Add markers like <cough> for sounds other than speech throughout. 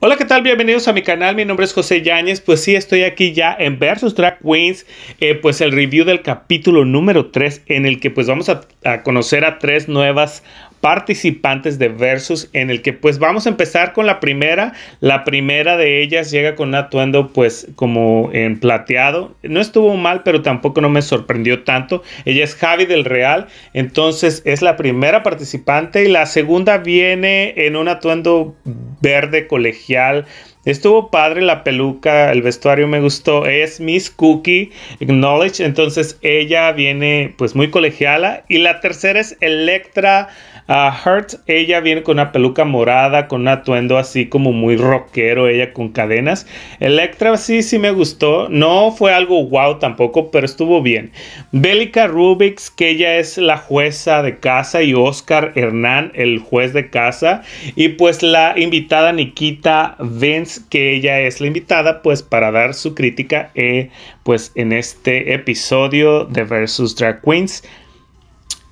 Hola, ¿qué tal? Bienvenidos a mi canal, mi nombre es José Yáñez, pues sí, estoy aquí ya en Versus Drag Queens, eh, pues el review del capítulo número 3, en el que pues vamos a, a conocer a tres nuevas participantes de Versus en el que pues vamos a empezar con la primera. La primera de ellas llega con un atuendo pues como en plateado. No estuvo mal, pero tampoco no me sorprendió tanto. Ella es Javi del Real, entonces es la primera participante y la segunda viene en un atuendo verde colegial Estuvo padre la peluca, el vestuario me gustó. Es Miss Cookie Acknowledge, entonces ella viene pues muy colegiala. Y la tercera es Electra uh, ella viene con una peluca morada, con un atuendo así como muy rockero, ella con cadenas. Electra sí, sí me gustó. No fue algo wow tampoco, pero estuvo bien. Bélica Rubix, que ella es la jueza de casa, y Oscar Hernán, el juez de casa. Y pues la invitada Nikita Vince que ella es la invitada, pues para dar su crítica, eh, pues en este episodio de Versus Drag Queens.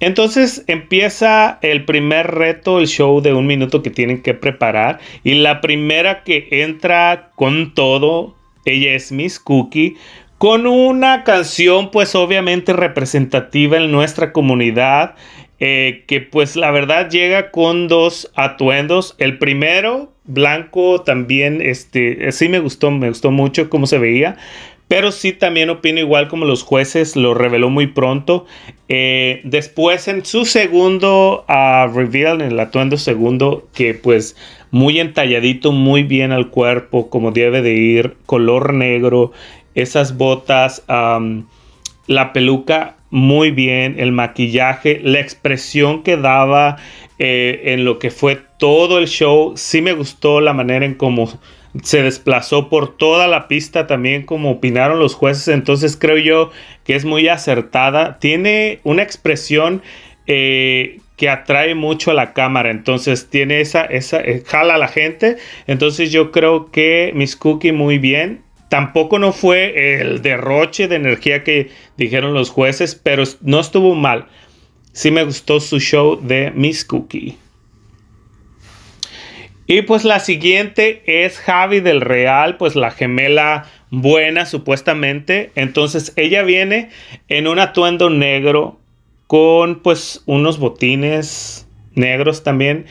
Entonces empieza el primer reto, el show de un minuto que tienen que preparar. Y la primera que entra con todo, ella es Miss Cookie, con una canción pues obviamente representativa en nuestra comunidad eh, que pues la verdad llega con dos atuendos. El primero, blanco, también, este, sí me gustó, me gustó mucho cómo se veía. Pero sí también opino igual como los jueces, lo reveló muy pronto. Eh, después en su segundo reveal, en el atuendo segundo, que pues muy entalladito, muy bien al cuerpo, como debe de ir, color negro, esas botas, la peluca, muy bien, el maquillaje, la expresión que daba eh, en lo que fue todo el show, sí me gustó la manera en cómo se desplazó por toda la pista también como opinaron los jueces, entonces creo yo que es muy acertada, tiene una expresión eh, que atrae mucho a la cámara. Entonces tiene esa, esa, eh, jala a la gente. Entonces yo creo que Miss Cookie muy bien. Tampoco no fue el derroche de energía que dijeron los jueces, pero no estuvo mal. Sí me gustó su show de Miss Cookie. Y pues la siguiente es Javi del Real, pues la gemela buena supuestamente. Entonces ella viene en un atuendo negro con pues unos botines negros también.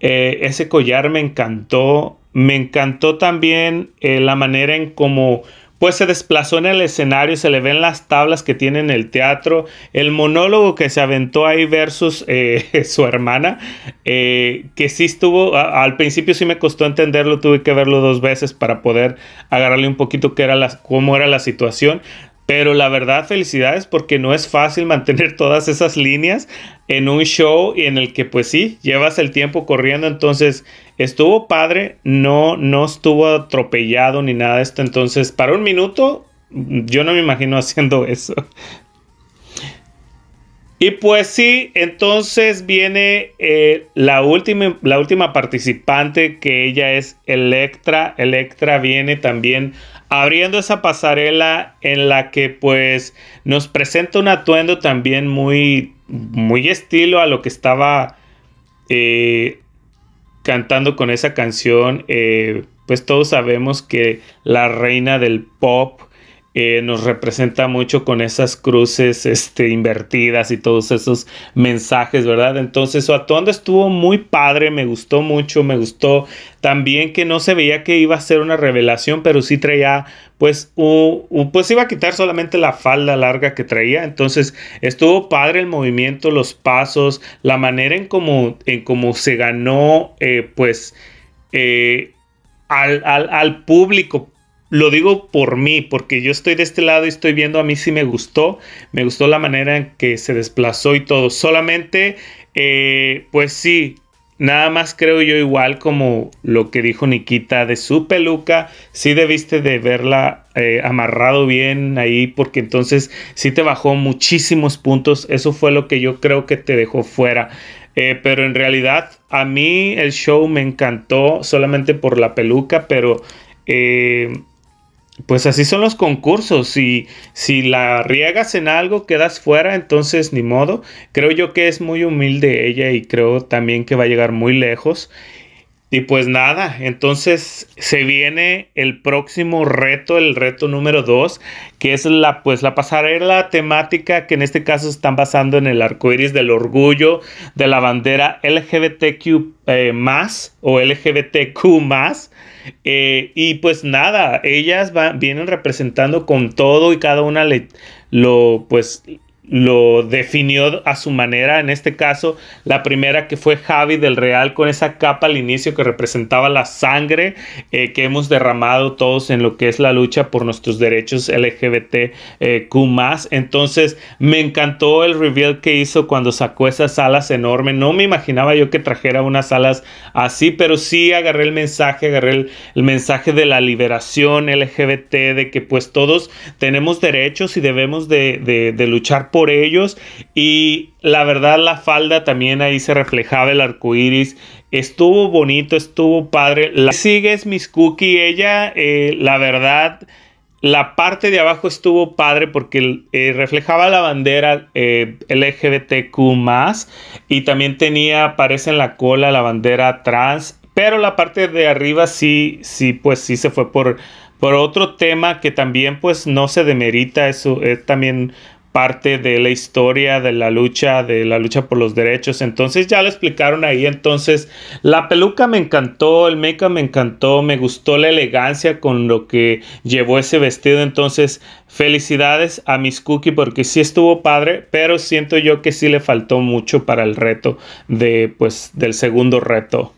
Eh, ese collar me encantó. Me encantó también eh, la manera en cómo pues se desplazó en el escenario, se le ven las tablas que tiene en el teatro, el monólogo que se aventó ahí versus eh, <laughs> su hermana, eh, que sí estuvo, al principio sí me costó entenderlo, tuve que verlo dos veces para poder agarrarle un poquito qué era la, cómo era la situación, pero la verdad, felicidades porque no es fácil <laughs> mantener todas esas líneas en un show y en el que pues sí, llevas el tiempo corriendo. Entonces, estuvo padre, no, no estuvo atropellado ni nada de esto. Entonces, para un minuto, yo no me imagino <laughs> haciendo eso. Y pues sí, entonces viene eh, la, última, la última participante, que ella es Electra. Electra viene también abriendo esa pasarela en la que pues nos presenta un atuendo también muy, muy estilo a lo que estaba eh, cantando con esa canción, eh, pues todos sabemos que la reina del pop eh, nos representa mucho con esas cruces este, invertidas y todos esos mensajes, ¿verdad? Entonces, Atuando estuvo muy padre, me gustó mucho, me gustó también que no se veía que iba a ser una revelación, pero sí traía, pues, un, pues iba a quitar solamente la falda larga que traía, entonces estuvo padre el movimiento, los pasos, la manera en cómo en como se ganó, eh, pues, eh, al, al, al público lo digo por mí, porque yo estoy de este lado y estoy viendo, a mí sí me gustó, me gustó la manera en que se desplazó y todo. Solamente, eh, pues sí, nada más creo yo igual como lo que dijo Nikita de su peluca, sí debiste de verla eh, amarrado bien ahí, porque entonces sí te bajó muchísimos puntos, eso fue lo que yo creo que te dejó fuera. Eh, pero en realidad a mí el show me encantó solamente por la peluca, pero pues así son los concursos. Si, si la riegas en algo, quedas fuera, entonces ni modo. Creo yo que es muy humilde ella y creo también que va a llegar muy lejos. Y pues nada, entonces se viene el próximo reto, el reto número dos, que es la pues la pasarela temática que en este caso están basando en el arco iris del orgullo de la bandera LGBTQ eh, más o LGBTQ más. Eh, y pues nada, ellas vienen representando con todo y cada una lo pues lo definió a su manera. En este caso, la primera que fue Javi del Real con esa capa al inicio que representaba la sangre eh, que hemos derramado todos en lo que es la lucha por nuestros derechos LGBTQ. Eh, Entonces, me encantó el reveal que hizo cuando sacó esas alas enormes. No me imaginaba yo que trajera unas alas así, pero sí agarré el mensaje, agarré el, mensaje de la liberación LGBT, de que pues todos tenemos derechos y debemos de, de luchar por ellos y la verdad la falda también ahí se reflejaba el arco iris. Estuvo bonito, estuvo padre. La es Miss Cookie, ella eh, la verdad la parte de abajo estuvo padre porque eh, reflejaba la bandera eh, LGBTQ y también tenía, aparece en la cola la bandera trans, pero la parte de arriba sí, sí, pues sí se fue por, por otro tema que también pues no se demerita, eso es también parte de la historia de la lucha, de la lucha por los derechos. Entonces ya lo explicaron ahí. Entonces la peluca me encantó, el make me encantó, me gustó la elegancia con lo que llevó ese vestido. Entonces felicidades a Miss Cookie porque sí estuvo padre, pero siento yo que sí le faltó mucho para el reto de pues del segundo reto.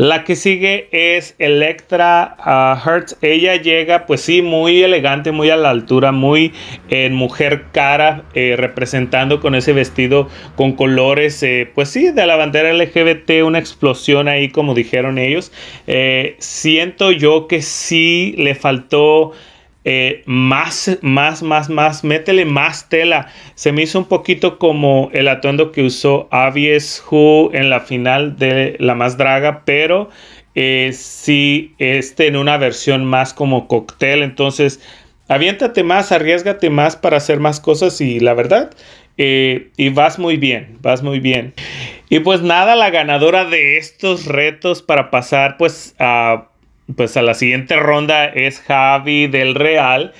La que sigue es Electra ah, Hertz. Ella llega, pues sí, muy elegante, muy a la altura, muy en eh, mujer cara, eh, representando con ese vestido con colores, eh, pues sí, de la bandera LGBT, una explosión ahí, como dijeron ellos. siento yo que sí le faltó eh, más, más, más, más, métele más tela. Se me hizo un poquito como el atuendo que usó Avies Hu en la final de La Más Draga, pero eh, sí, este en una versión más como cóctel. Entonces, aviéntate más, arriesgate más para hacer más cosas y la verdad, eh, y vas muy bien, vas muy bien. Y pues nada, la ganadora de estos retos para pasar pues a pues a la siguiente ronda es Javi del Real.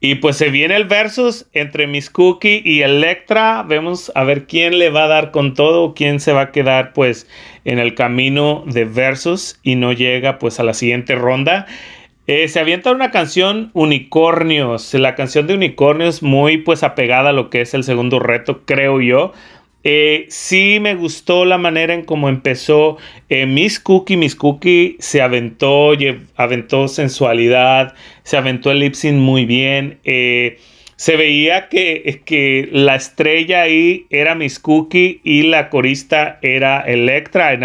Y pues se viene el versus entre Miss Cookie y Electra. Vemos a ver quién le va a dar con todo, quién se va a quedar pues en el camino de versus y no llega pues a la siguiente ronda. Eh, se avienta una canción Unicornios. La canción de Unicornios muy pues apegada a lo que es el segundo reto, creo yo. Eh, sí me gustó la manera en cómo empezó eh, Miss Cookie. Miss Cookie se aventó, aventó sensualidad, se aventó el lip muy bien. Eh, se veía que, que, la estrella ahí era Miss Cookie y la corista era Electra. En,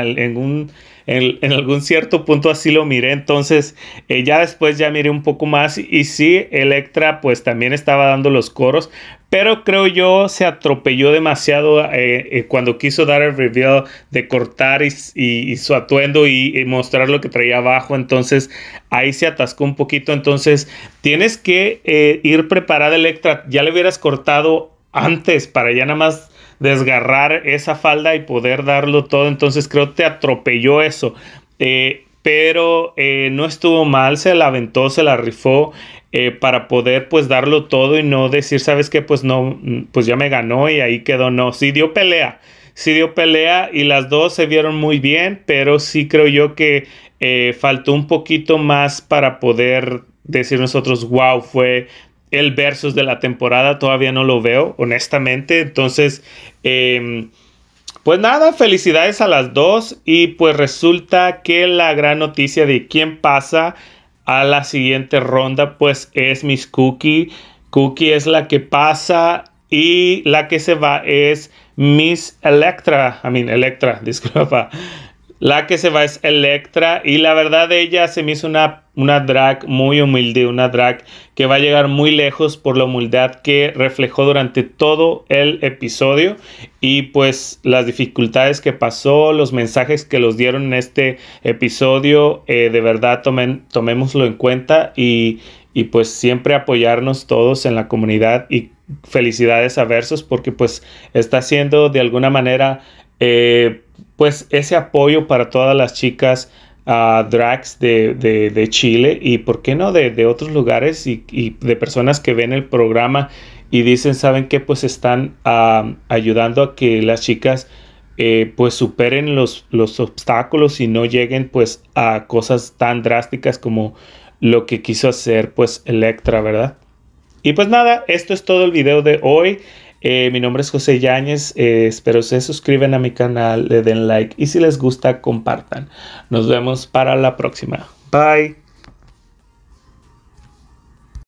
en, algún cierto punto así lo miré. Entonces, ya después ya miré un poco más. Y, y sí, Electra pues también estaba dando los coros pero creo yo se atropelló demasiado eh, eh, cuando quiso dar el reveal de cortar y, su atuendo y, mostrar lo que traía abajo, entonces ahí se atascó un poquito, entonces tienes que eh, ir preparada Electra, ya le hubieras cortado antes para ya nada más desgarrar esa falda y poder darlo todo, entonces creo te atropelló eso pero no estuvo mal, se la aventó, se la rifó. Eh, para poder pues darlo todo y no decir, sabes que pues no, pues ya me ganó y ahí quedó, no, sí dio pelea, sí dio pelea y las dos se vieron muy bien, pero sí creo yo que eh, faltó un poquito más para poder decir nosotros, wow, fue el versus de la temporada, todavía no lo veo, honestamente, entonces... Em, pues nada, felicidades a las dos y pues resulta que la gran noticia de quién pasa a la siguiente ronda, pues es Miss Cookie. Cookie es la que pasa y la que se va es Miss Electra. I mean, Electra, <laughs> disculpa. La que se va es Electra y la verdad de ella se me hizo una, una drag muy humilde, una drag que va a llegar muy lejos por la humildad que reflejó durante todo el episodio y pues las dificultades que pasó, los mensajes que los dieron en este episodio, eh, de verdad tomémoslo en cuenta y, pues siempre apoyarnos todos en la comunidad y felicidades a Versus porque pues está siendo de alguna manera... Eh, pues ese apoyo para todas las chicas ah, drags de, Chile y por qué no de, otros lugares y, de personas que ven el programa y dicen, ¿saben qué? Pues están ah, ayudando a que las chicas eh, pues superen los, los obstáculos y no lleguen pues a cosas tan drásticas como lo que quiso hacer pues Electra, ¿verdad? Y pues nada, esto es todo el video de hoy. Eh, mi nombre es José Yáñez, Espero eh, espero se suscriban a mi canal, le den like y si les gusta compartan. Nos vemos para la próxima. Bye.